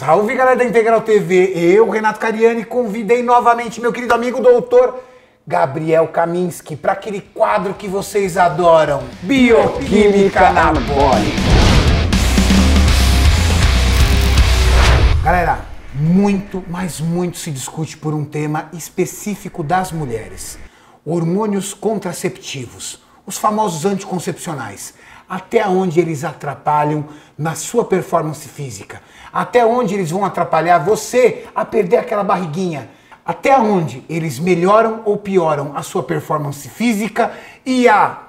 Salve galera da Integral TV, eu, Renato Cariani, convidei novamente meu querido amigo doutor Gabriel Kaminski para aquele quadro que vocês adoram: Bioquímica Anabólica. Galera, muito, mas muito se discute por um tema específico das mulheres: hormônios contraceptivos os famosos anticoncepcionais. Até onde eles atrapalham na sua performance física? Até onde eles vão atrapalhar você a perder aquela barriguinha? Até onde eles melhoram ou pioram a sua performance física e a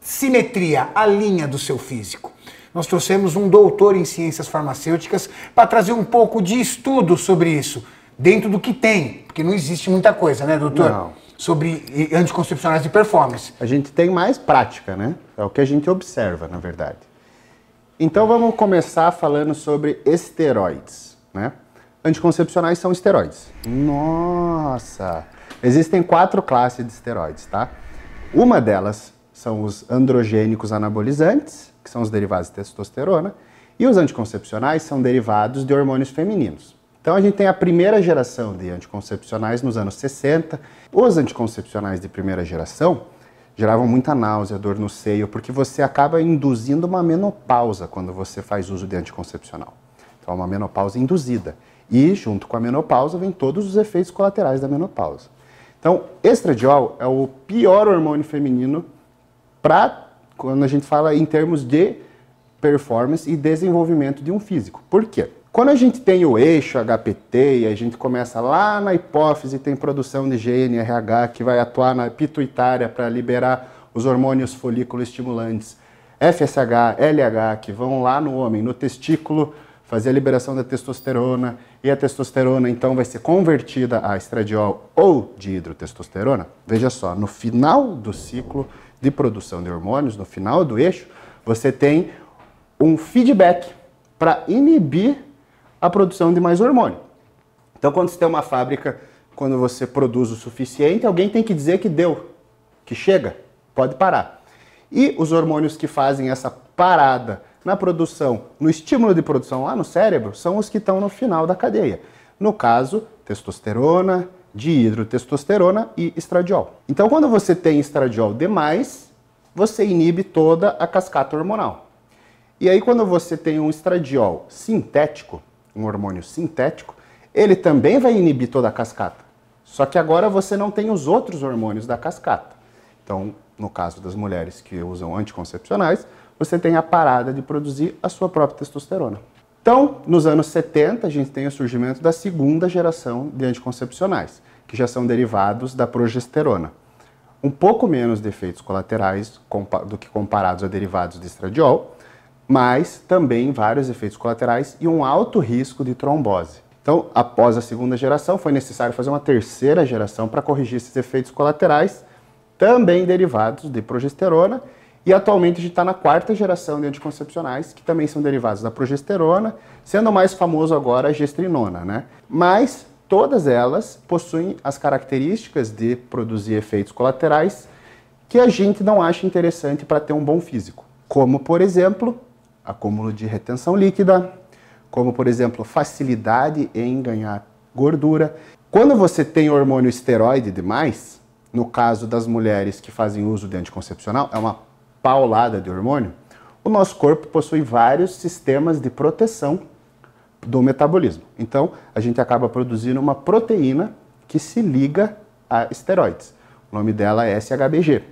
simetria, a linha do seu físico? Nós trouxemos um doutor em ciências farmacêuticas para trazer um pouco de estudo sobre isso, dentro do que tem, porque não existe muita coisa, né, doutor? Não sobre anticoncepcionais de performance. A gente tem mais prática, né? É o que a gente observa, na verdade. Então vamos começar falando sobre esteroides, né? Anticoncepcionais são esteroides. Nossa! Existem quatro classes de esteroides, tá? Uma delas são os androgênicos anabolizantes, que são os derivados de testosterona, e os anticoncepcionais são derivados de hormônios femininos. Então a gente tem a primeira geração de anticoncepcionais nos anos 60. Os anticoncepcionais de primeira geração geravam muita náusea, dor no seio, porque você acaba induzindo uma menopausa quando você faz uso de anticoncepcional. Então é uma menopausa induzida. E junto com a menopausa vem todos os efeitos colaterais da menopausa. Então, estradiol é o pior hormônio feminino para quando a gente fala em termos de performance e desenvolvimento de um físico. Por quê? Quando a gente tem o eixo HPT e a gente começa lá na hipófise, tem produção de GNRH que vai atuar na pituitária para liberar os hormônios folículo estimulantes, FSH, LH, que vão lá no homem, no testículo, fazer a liberação da testosterona, e a testosterona então vai ser convertida a estradiol ou de hidrotestosterona. Veja só, no final do ciclo de produção de hormônios, no final do eixo, você tem um feedback para inibir a produção de mais hormônio. Então, quando você tem uma fábrica, quando você produz o suficiente, alguém tem que dizer que deu, que chega, pode parar. E os hormônios que fazem essa parada na produção, no estímulo de produção lá no cérebro, são os que estão no final da cadeia. No caso, testosterona, dihidrotestosterona e estradiol. Então, quando você tem estradiol demais, você inibe toda a cascata hormonal. E aí, quando você tem um estradiol sintético, um hormônio sintético, ele também vai inibir toda a cascata. Só que agora você não tem os outros hormônios da cascata. Então, no caso das mulheres que usam anticoncepcionais, você tem a parada de produzir a sua própria testosterona. Então, nos anos 70, a gente tem o surgimento da segunda geração de anticoncepcionais, que já são derivados da progesterona. Um pouco menos de efeitos colaterais do que comparados a derivados de estradiol, mas também vários efeitos colaterais e um alto risco de trombose. Então, após a segunda geração, foi necessário fazer uma terceira geração para corrigir esses efeitos colaterais, também derivados de progesterona. E atualmente a gente está na quarta geração de anticoncepcionais, que também são derivados da progesterona, sendo mais famoso agora a gestrinona, né? Mas todas elas possuem as características de produzir efeitos colaterais que a gente não acha interessante para ter um bom físico. Como, por exemplo, acúmulo de retenção líquida, como por exemplo facilidade em ganhar gordura. Quando você tem hormônio esteroide demais, no caso das mulheres que fazem uso de anticoncepcional, é uma paulada de hormônio, o nosso corpo possui vários sistemas de proteção do metabolismo. Então, a gente acaba produzindo uma proteína que se liga a esteroides. O nome dela é SHBG.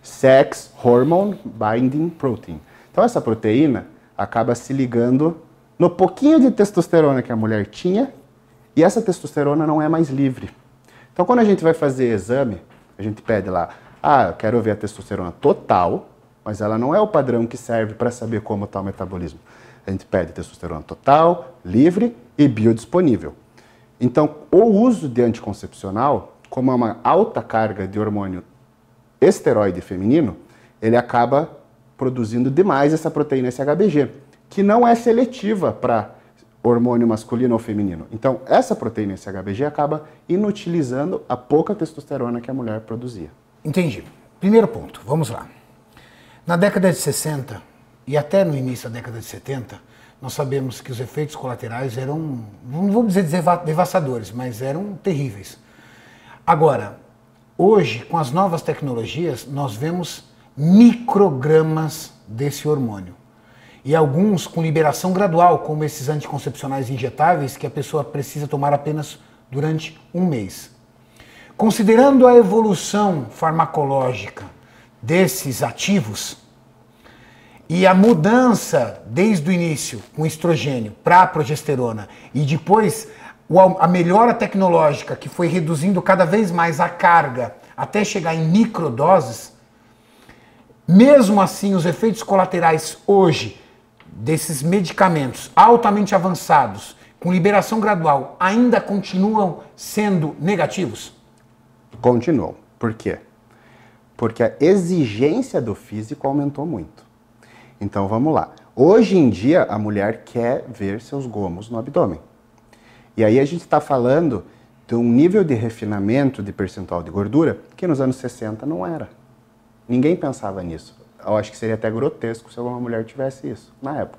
Sex Hormone Binding Protein. Então essa proteína acaba se ligando no pouquinho de testosterona que a mulher tinha e essa testosterona não é mais livre. Então quando a gente vai fazer exame, a gente pede lá, ah, eu quero ver a testosterona total, mas ela não é o padrão que serve para saber como está o metabolismo. A gente pede testosterona total, livre e biodisponível. Então, o uso de anticoncepcional, como é uma alta carga de hormônio esteroide feminino, ele acaba produzindo demais essa proteína SHBG, que não é seletiva para hormônio masculino ou feminino. Então, essa proteína SHBG acaba inutilizando a pouca testosterona que a mulher produzia. Entendi. Primeiro ponto, vamos lá. Na década de 60 e até no início da década de 70, nós sabemos que os efeitos colaterais eram, não vou dizer devastadores, mas eram terríveis. Agora, hoje, com as novas tecnologias, nós vemos microgramas desse hormônio. E alguns com liberação gradual, como esses anticoncepcionais injetáveis que a pessoa precisa tomar apenas durante um mês. Considerando a evolução farmacológica desses ativos e a mudança desde o início com estrogênio para progesterona e depois a melhora tecnológica que foi reduzindo cada vez mais a carga até chegar em microdoses, mesmo assim, os efeitos colaterais hoje desses medicamentos altamente avançados, com liberação gradual, ainda continuam sendo negativos? Continuam. Por quê? Porque a exigência do físico aumentou muito. Então vamos lá. Hoje em dia, a mulher quer ver seus gomos no abdômen. E aí a gente está falando de um nível de refinamento de percentual de gordura que nos anos 60 não era. Ninguém pensava nisso. Eu acho que seria até grotesco se alguma mulher tivesse isso na época.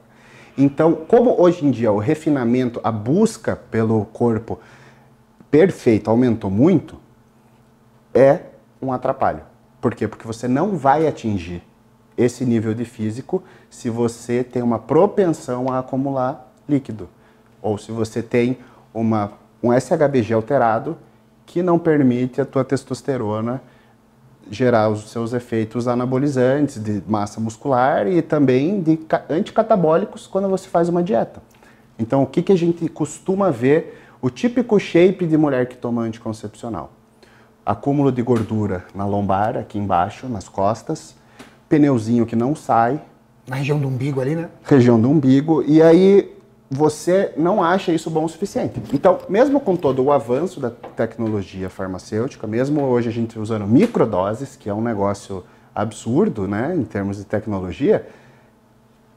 Então, como hoje em dia o refinamento, a busca pelo corpo perfeito aumentou muito, é um atrapalho. Por quê? Porque você não vai atingir esse nível de físico se você tem uma propensão a acumular líquido ou se você tem uma, um SHBG alterado que não permite a tua testosterona gerar os seus efeitos anabolizantes de massa muscular e também de anticatabólicos quando você faz uma dieta. Então, o que, que a gente costuma ver? O típico shape de mulher que toma anticoncepcional: acúmulo de gordura na lombar, aqui embaixo, nas costas, pneuzinho que não sai. Na região do umbigo ali, né? Região do umbigo. E aí você não acha isso bom o suficiente. Então, mesmo com todo o avanço da tecnologia farmacêutica, mesmo hoje a gente usando microdoses, que é um negócio absurdo, né, em termos de tecnologia,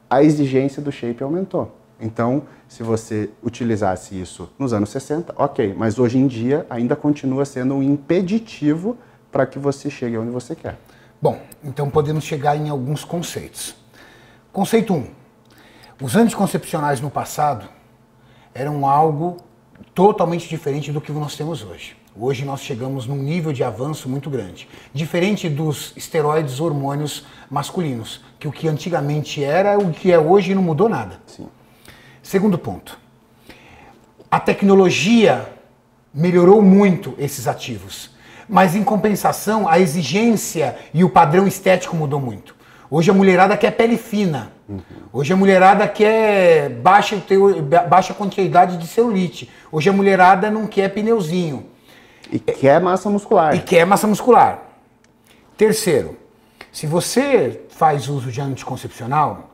a exigência do shape aumentou. Então, se você utilizasse isso nos anos 60, ok, mas hoje em dia ainda continua sendo um impeditivo para que você chegue onde você quer. Bom, então podemos chegar em alguns conceitos. Conceito 1, um, os anticoncepcionais no passado eram algo totalmente diferente do que nós temos hoje. Hoje nós chegamos num nível de avanço muito grande, diferente dos esteroides hormônios masculinos, que o que antigamente era, o que é hoje não mudou nada. Sim. Segundo ponto, a tecnologia melhorou muito esses ativos, mas em compensação a exigência e o padrão estético mudou muito. Hoje a mulherada quer pele fina, Hoje a mulherada quer baixa, baixa quantidade de celulite. Hoje a mulherada não quer pneuzinho. E quer massa muscular. E quer massa muscular. Terceiro, se você faz uso de anticoncepcional,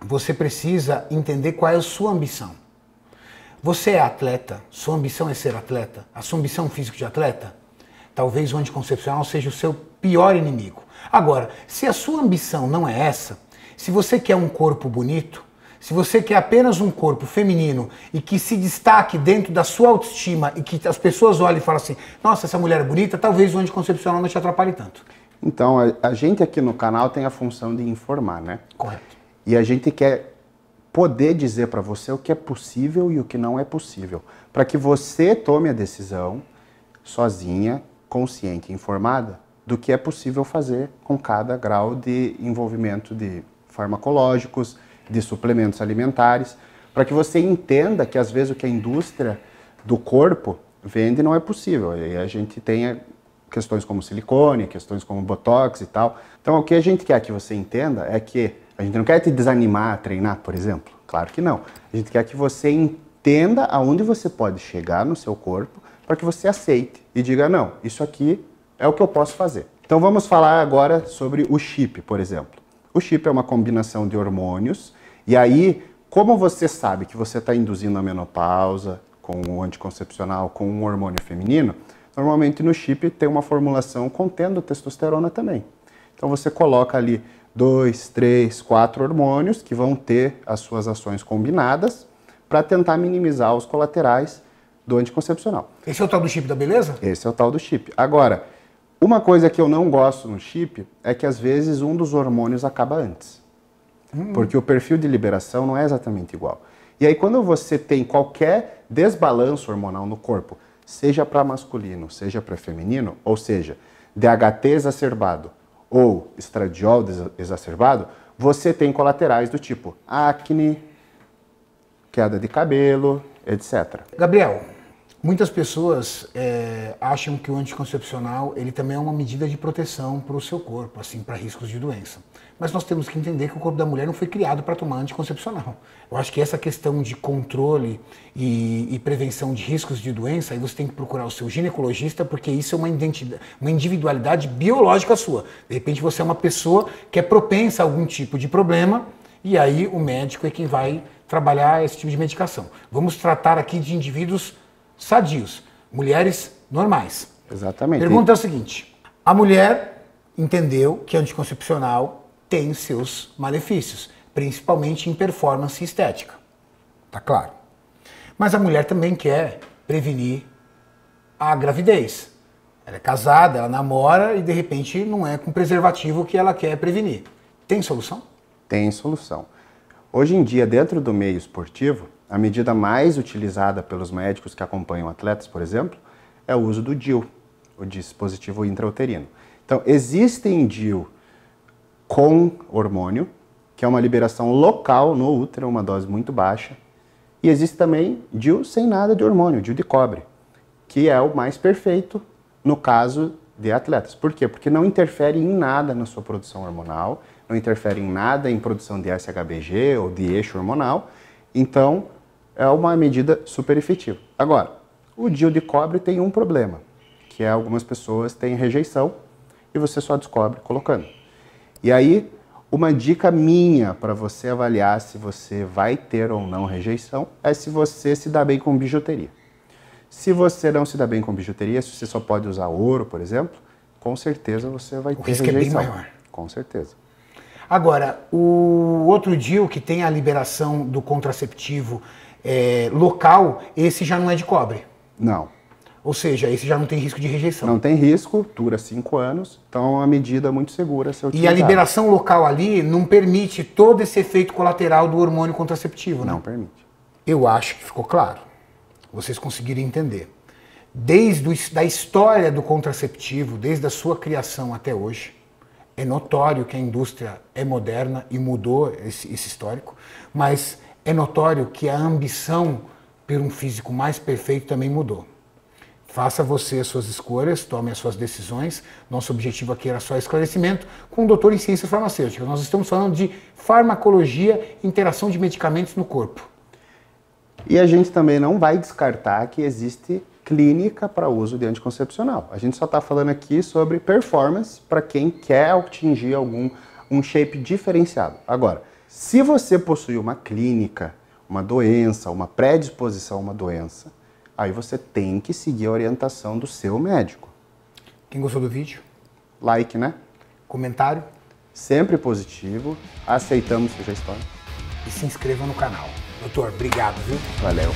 você precisa entender qual é a sua ambição. Você é atleta, sua ambição é ser atleta, a sua ambição física de atleta? Talvez o anticoncepcional seja o seu pior inimigo. Agora, se a sua ambição não é essa, se você quer um corpo bonito, se você quer apenas um corpo feminino e que se destaque dentro da sua autoestima e que as pessoas olhem e falem assim: nossa, essa mulher é bonita, talvez o anticoncepcional não te atrapalhe tanto. Então, a gente aqui no canal tem a função de informar, né? Correto. E a gente quer poder dizer para você o que é possível e o que não é possível, para que você tome a decisão sozinha, consciente, informada do que é possível fazer com cada grau de envolvimento de farmacológicos, de suplementos alimentares, para que você entenda que às vezes o que a indústria do corpo vende não é possível. E a gente tem é, questões como silicone, questões como botox e tal. Então o que a gente quer que você entenda é que a gente não quer te desanimar a treinar, por exemplo. Claro que não. A gente quer que você entenda aonde você pode chegar no seu corpo para que você aceite e diga não, isso aqui é o que eu posso fazer. Então vamos falar agora sobre o chip, por exemplo. O chip é uma combinação de hormônios, e aí, como você sabe que você está induzindo a menopausa com o anticoncepcional, com um hormônio feminino, normalmente no chip tem uma formulação contendo testosterona também. Então você coloca ali dois, três, quatro hormônios que vão ter as suas ações combinadas para tentar minimizar os colaterais do anticoncepcional. Esse é o tal do chip da beleza? Esse é o tal do chip. Agora, uma coisa que eu não gosto no chip é que às vezes um dos hormônios acaba antes. Hum. Porque o perfil de liberação não é exatamente igual. E aí, quando você tem qualquer desbalanço hormonal no corpo, seja para masculino, seja para feminino, ou seja, DHT exacerbado ou estradiol exacerbado, você tem colaterais do tipo acne, queda de cabelo, etc. Gabriel, Muitas pessoas é, acham que o anticoncepcional ele também é uma medida de proteção para o seu corpo, assim, para riscos de doença. Mas nós temos que entender que o corpo da mulher não foi criado para tomar anticoncepcional. Eu acho que essa questão de controle e, e, prevenção de riscos de doença, aí você tem que procurar o seu ginecologista, porque isso é uma, identidade, uma individualidade biológica sua. De repente você é uma pessoa que é propensa a algum tipo de problema, e aí o médico é quem vai trabalhar esse tipo de medicação. Vamos tratar aqui de indivíduos sadios, mulheres normais. Exatamente. Pergunta é o seguinte: a mulher entendeu que anticoncepcional tem seus malefícios, principalmente em performance estética. Tá claro. Mas a mulher também quer prevenir a gravidez. Ela é casada, ela namora e de repente não é com preservativo que ela quer prevenir. Tem solução? Tem solução. Hoje em dia, dentro do meio esportivo, a medida mais utilizada pelos médicos que acompanham atletas, por exemplo, é o uso do DIL, o dispositivo intrauterino. Então, existem DIL com hormônio, que é uma liberação local no útero, uma dose muito baixa, e existe também DIL sem nada de hormônio, DIL de cobre, que é o mais perfeito no caso de atletas. Por quê? Porque não interfere em nada na sua produção hormonal, não interfere em nada em produção de SHBG ou de eixo hormonal. Então, é uma medida super efetiva. Agora, o DIU de cobre tem um problema, que é algumas pessoas têm rejeição e você só descobre colocando. E aí, uma dica minha para você avaliar se você vai ter ou não rejeição é se você se dá bem com bijuteria. Se você não se dá bem com bijuteria, se você só pode usar ouro, por exemplo, com certeza você vai o ter rejeição. O risco é bem maior. Com certeza. Agora, o outro DIU que tem a liberação do contraceptivo é, local, esse já não é de cobre. Não. Ou seja, esse já não tem risco de rejeição. Não tem risco, dura cinco anos, então é uma medida muito segura. Se e a liberação local ali não permite todo esse efeito colateral do hormônio contraceptivo, não? Né? Não permite. Eu acho que ficou claro. Vocês conseguiram entender. Desde a da história do contraceptivo, desde a sua criação até hoje, é notório que a indústria é moderna e mudou esse, esse histórico, mas é notório que a ambição por um físico mais perfeito também mudou. Faça você as suas escolhas, tome as suas decisões. Nosso objetivo aqui era só esclarecimento com o doutor em ciências farmacêuticas. Nós estamos falando de farmacologia, interação de medicamentos no corpo. E a gente também não vai descartar que existe clínica para uso de anticoncepcional. A gente só está falando aqui sobre performance para quem quer atingir algum um shape diferenciado. Agora, se você possui uma clínica, uma doença, uma predisposição a uma doença, aí você tem que seguir a orientação do seu médico. Quem gostou do vídeo? Like, né? Comentário? Sempre positivo. Aceitamos sugestões. E se inscreva no canal. Doutor, obrigado, viu? Valeu.